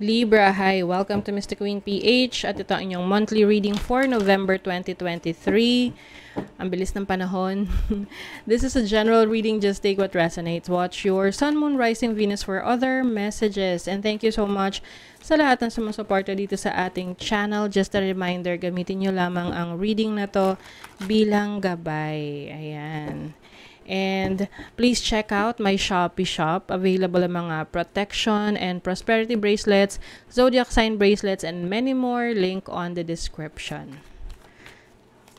Libra, hi! Welcome to Mr. Queen PH at ito ang inyong monthly reading for November 2023. Ang bilis ng panahon. this is a general reading, just take what resonates. Watch your Sun, Moon, Rising, Venus for other messages. And thank you so much sa lahat ng sumusuporta dito sa ating channel. Just a reminder, gamitin nyo lamang ang reading na to bilang gabay. Ayan. And please check out my Shopee shop. Available ang mga protection and prosperity bracelets, zodiac sign bracelets, and many more. Link on the description.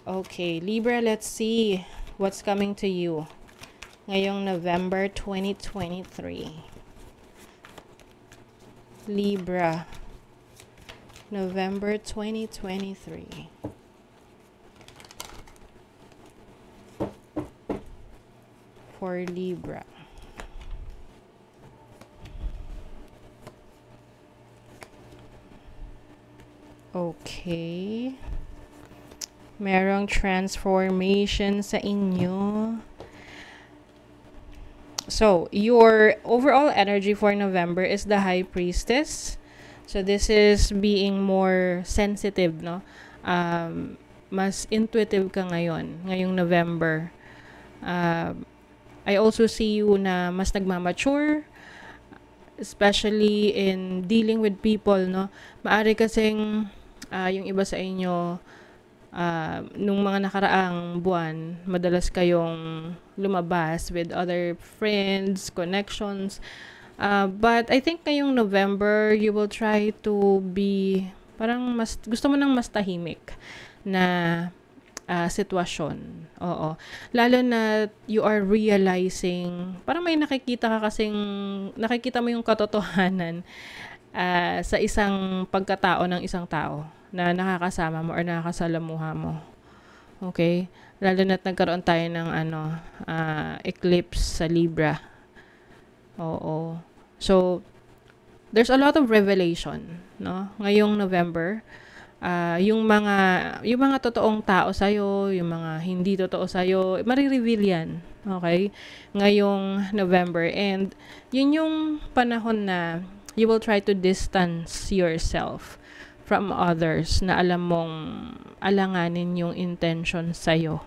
Okay, Libra, let's see what's coming to you ngayong November 2023. Libra, November 2023. for Libra. Okay. Merong transformation sa inyo. So, your overall energy for November is the High Priestess. So, this is being more sensitive, no? Um, mas intuitive ka ngayon, ngayong November. Um, I also see you na mas nagmamature, especially in dealing with people, no? Maari kasing uh, yung iba sa inyo, uh, nung mga nakaraang buwan, madalas kayong lumabas with other friends, connections. Uh, but I think ngayong November, you will try to be, parang mas, gusto mo nang mas tahimik na uh, sitwasyon. Oo. Lalo na you are realizing, parang may nakikita ka kasing, nakikita mo yung katotohanan uh, sa isang pagkatao ng isang tao na nakakasama mo or nakakasalamuha mo. Okay? Lalo na't nagkaroon tayo ng ano, uh, eclipse sa Libra. Oo. So, there's a lot of revelation, no? Ngayong November, uh, yung mga yung mga totoong tao sa iyo, yung mga hindi totoo sa iyo, marireveal 'yan. Okay? Ngayong November and yun yung panahon na you will try to distance yourself from others na alam mong alanganin yung intention sa iyo.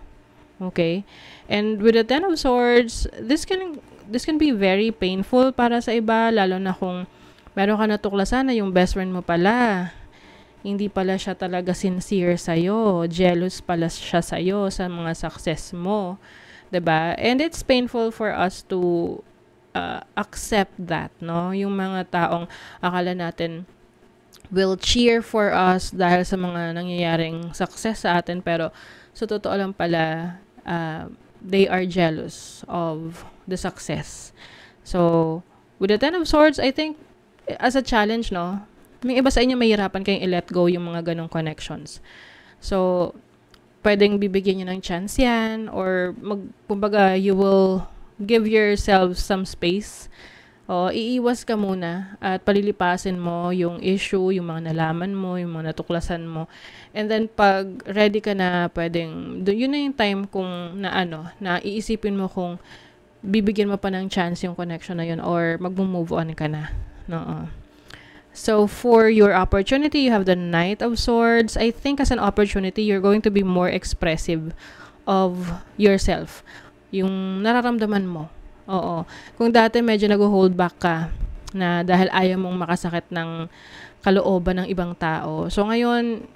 Okay? And with the Ten of Swords, this can this can be very painful para sa iba lalo na kung meron ka natuklasan na yung best friend mo pala hindi pala siya talaga sincere sa iyo Jealous pala siya sa iyo sa mga success mo. 'di ba And it's painful for us to uh, accept that, no? Yung mga taong akala natin will cheer for us dahil sa mga nangyayaring success sa atin. Pero sa so, totoo lang pala, uh, they are jealous of the success. So, with the Ten of Swords, I think as a challenge, no? May iba sa inyo mahirapan kayong i-let go yung mga ganong connections. So, pwedeng bibigyan nyo ng chance yan or mag, kumbaga, you will give yourself some space. O, iiwas ka muna at palilipasin mo yung issue, yung mga nalaman mo, yung mga natuklasan mo. And then, pag ready ka na, pwedeng, yun na yung time kung na ano, na iisipin mo kung bibigyan mo pa ng chance yung connection na yun or mag-move on ka na. No. So for your opportunity, you have the Knight of Swords. I think as an opportunity, you're going to be more expressive of yourself. Yung nararamdaman mo. Oo. Kung dati medyo nag-hold back ka na dahil ayaw mong makasakit ng kalooban ng ibang tao. So ngayon,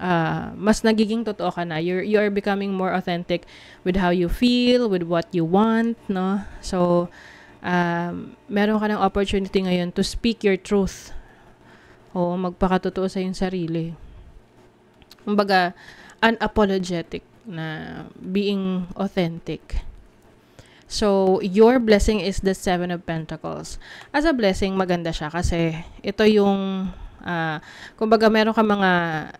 uh, mas nagiging totoo ka na. You're, you are becoming more authentic with how you feel, with what you want, no? So, um, meron ka ng opportunity ngayon to speak your truth o magpakatotoo sa iyong sarili. Kumbaga, unapologetic na being authentic. So, your blessing is the Seven of Pentacles. As a blessing, maganda siya kasi ito yung, uh, kumbaga meron ka mga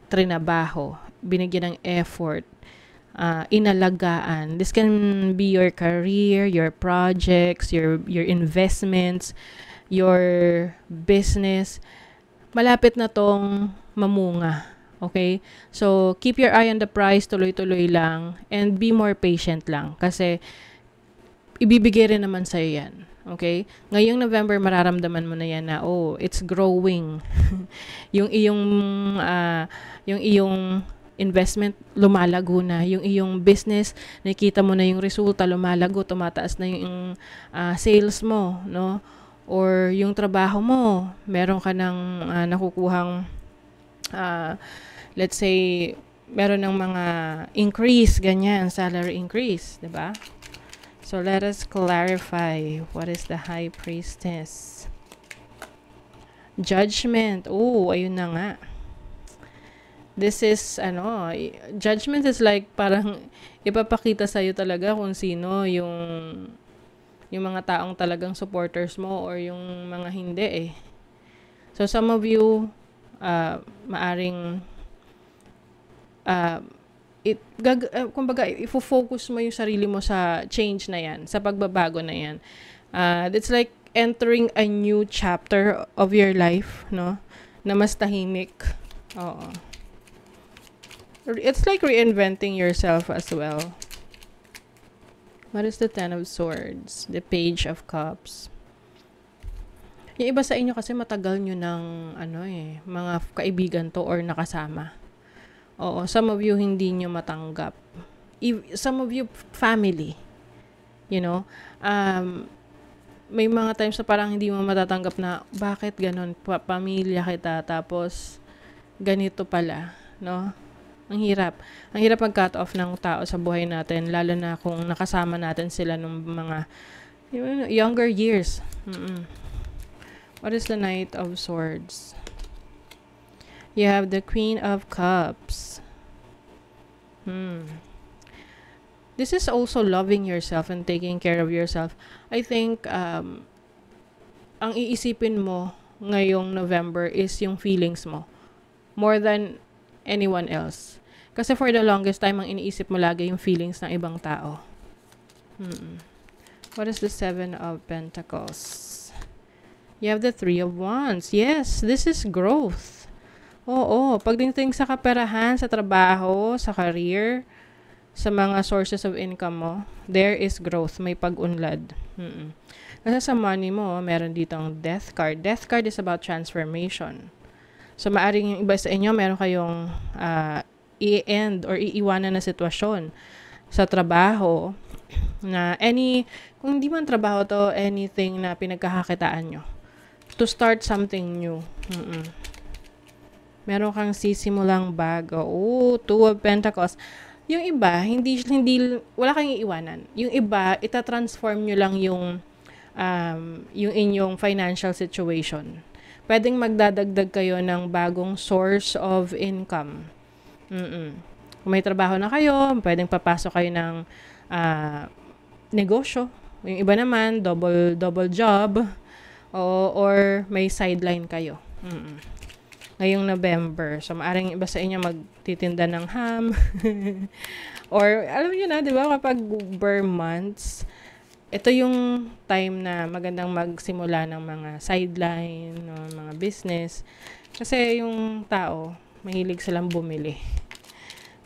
trinabaho, binigyan ng effort, uh, inalagaan. This can be your career, your projects, your, your investments, your business, malapit na tong mamunga. Okay? So, keep your eye on the price, tuloy-tuloy lang, and be more patient lang. Kasi, ibibigay rin naman sa'yo yan. Okay? Ngayong November, mararamdaman mo na yan na, oh, it's growing. yung iyong, uh, yung iyong investment, lumalago na. Yung iyong business, nakita mo na yung resulta, lumalago, tumataas na yung uh, sales mo, no? or yung trabaho mo, meron ka ng uh, nakukuhang uh, let's say meron ng mga increase ganyan, salary increase, 'di ba? So let us clarify what is the high priestess. Judgment. Oh, ayun na nga. This is ano, judgment is like parang ipapakita sa iyo talaga kung sino yung yung mga taong talagang supporters mo or yung mga hindi eh. So some of you uh, maaring uh, it gag uh, kumbaga ifo-focus mo yung sarili mo sa change na 'yan, sa pagbabago na 'yan. Uh, it's like entering a new chapter of your life, no? Na mas tahimik. Oo. It's like reinventing yourself as well. What is the Ten of Swords? The Page of Cups. Yung iba sa inyo kasi matagal nyo ng ano eh, mga kaibigan to or nakasama. Oo, some of you hindi nyo matanggap. Some of you family. You know? Um, may mga times na parang hindi mo matatanggap na bakit ganun pa pamilya kita tapos ganito pala, no? Ang hirap. Ang hirap mag-cut off ng tao sa buhay natin, lalo na kung nakasama natin sila nung mga younger years. Mm-mm. What is the Knight of Swords? You have the Queen of Cups. Hmm. This is also loving yourself and taking care of yourself. I think um, ang iisipin mo ngayong November is yung feelings mo more than anyone else. Kasi for the longest time, ang iniisip mo lagi yung feelings ng ibang tao. Hmm. What is the Seven of Pentacles? You have the Three of Wands. Yes, this is growth. Oo, pagdating sa kaperahan, sa trabaho, sa career, sa mga sources of income mo, there is growth. May pag-unlad. Hmm. Kasi sa money mo, meron dito ang death card. Death card is about transformation. So, maaring yung iba sa inyo, meron kayong uh, i-end or iiwanan na sitwasyon sa trabaho na any, kung hindi man trabaho to, anything na pinagkakakitaan nyo. To start something new. Mm-mm. Meron kang sisimulang bago. Oo, two of pentacles. Yung iba, hindi, hindi, wala kang iiwanan. Yung iba, ita transform nyo lang yung, um, yung inyong financial situation. Pwedeng magdadagdag kayo ng bagong source of income Mm. Kung may trabaho na kayo, pwedeng papasok kayo ng uh, negosyo. Yung iba naman, double double job o, or may sideline kayo. Mm. Ngayong November. So, maaring iba sa inyo magtitinda ng ham. or, alam niyo na, di ba, kapag ber months, ito yung time na magandang magsimula ng mga sideline, no, mga business. Kasi yung tao, Mahilig silang bumili.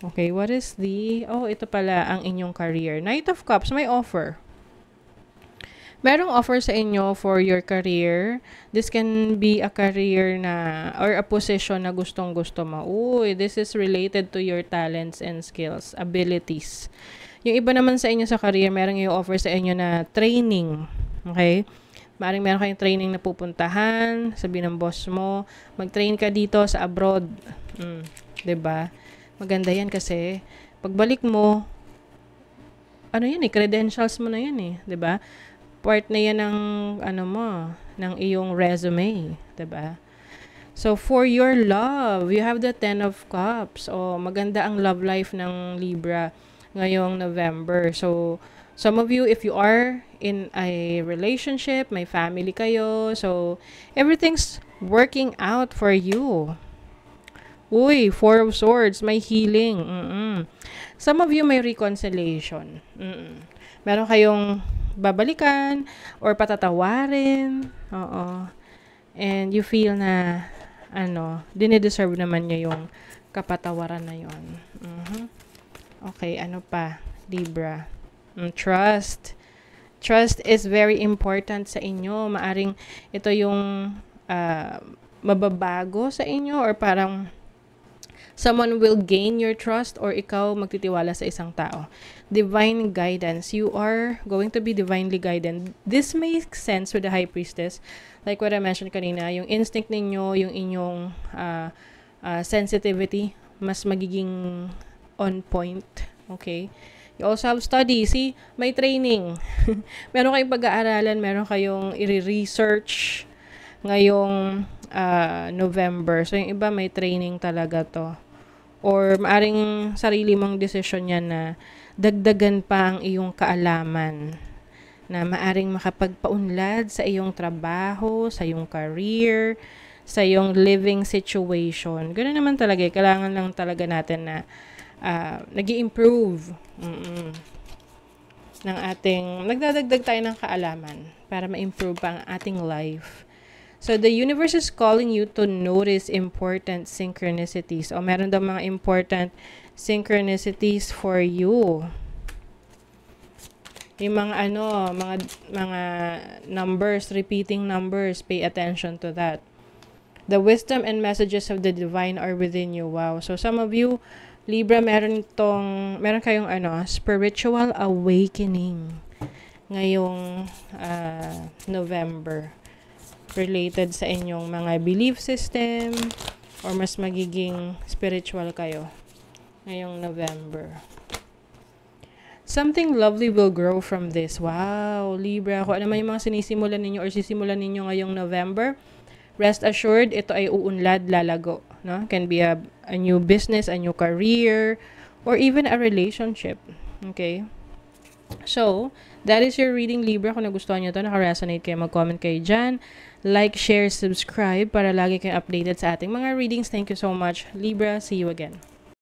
Okay, what is the... Oh, ito pala ang inyong career. Knight of Cups, may offer. Merong offer sa inyo for your career. This can be a career na or a position na gustong-gusto mo. Uy, this is related to your talents and skills, abilities. Yung iba naman sa inyo sa career, merong i-offer sa inyo na training. Okay? Maring meron kayong training na pupuntahan, sabi ng boss mo, mag-train ka dito sa abroad. Mm, 'di ba? Maganda 'yan kasi pagbalik mo ano 'yan eh, credentials mo na 'yan eh, 'di ba? Part na 'yan ng ano mo, ng iyong resume, 'di ba? So, for your love, you have the Ten of Cups. O, oh, maganda ang love life ng Libra ngayong November. So, some of you, if you are in a relationship, may family kayo. So, everything's working out for you. Uy, Four of Swords, may healing. Mm-mm. Some of you may reconciliation. Mm-mm. Meron kayong babalikan or patatawarin. Oo. And you feel na, ano, dinideserve naman niya yung kapatawaran na yon. Mm-hmm. Okay, ano pa? Libra. Mm, trust trust is very important sa inyo. Maaring ito yung uh, mababago sa inyo or parang someone will gain your trust or ikaw magtitiwala sa isang tao. Divine guidance. You are going to be divinely guided. This makes sense with the high priestess. Like what I mentioned kanina, yung instinct ninyo, yung inyong uh, uh, sensitivity, mas magiging on point. Okay? You also have study. See, may training. meron kayong pag-aaralan, meron kayong i-research ngayong uh, November. So, yung iba may training talaga to. Or maaring sarili mong desisyon yan na dagdagan pa ang iyong kaalaman na maaring makapagpaunlad sa iyong trabaho, sa iyong career, sa iyong living situation. Ganoon naman talaga, eh. kailangan lang talaga natin na uh, nag improve mm-hmm. ng ating, nagdadagdag tayo ng kaalaman para ma-improve pa ang ating life. So, the universe is calling you to notice important synchronicities. O, meron daw mga important synchronicities for you. Yung mga ano, mga, mga numbers, repeating numbers, pay attention to that. The wisdom and messages of the divine are within you. Wow. So, some of you, Libra, meron tong, meron kayong ano, spiritual awakening ngayong uh, November related sa inyong mga belief system or mas magiging spiritual kayo ngayong November. Something lovely will grow from this. Wow, Libra. Kung ano man yung mga sinisimulan ninyo or sisimulan ninyo ngayong November, rest assured, ito ay uunlad, lalago no? Can be a, a new business, a new career, or even a relationship. Okay? So, that is your reading Libra. Kung nagustuhan to na resonate kayo, mag-comment kayo diyan Like, share, subscribe para lagi kayong updated sa ating mga readings. Thank you so much, Libra. See you again.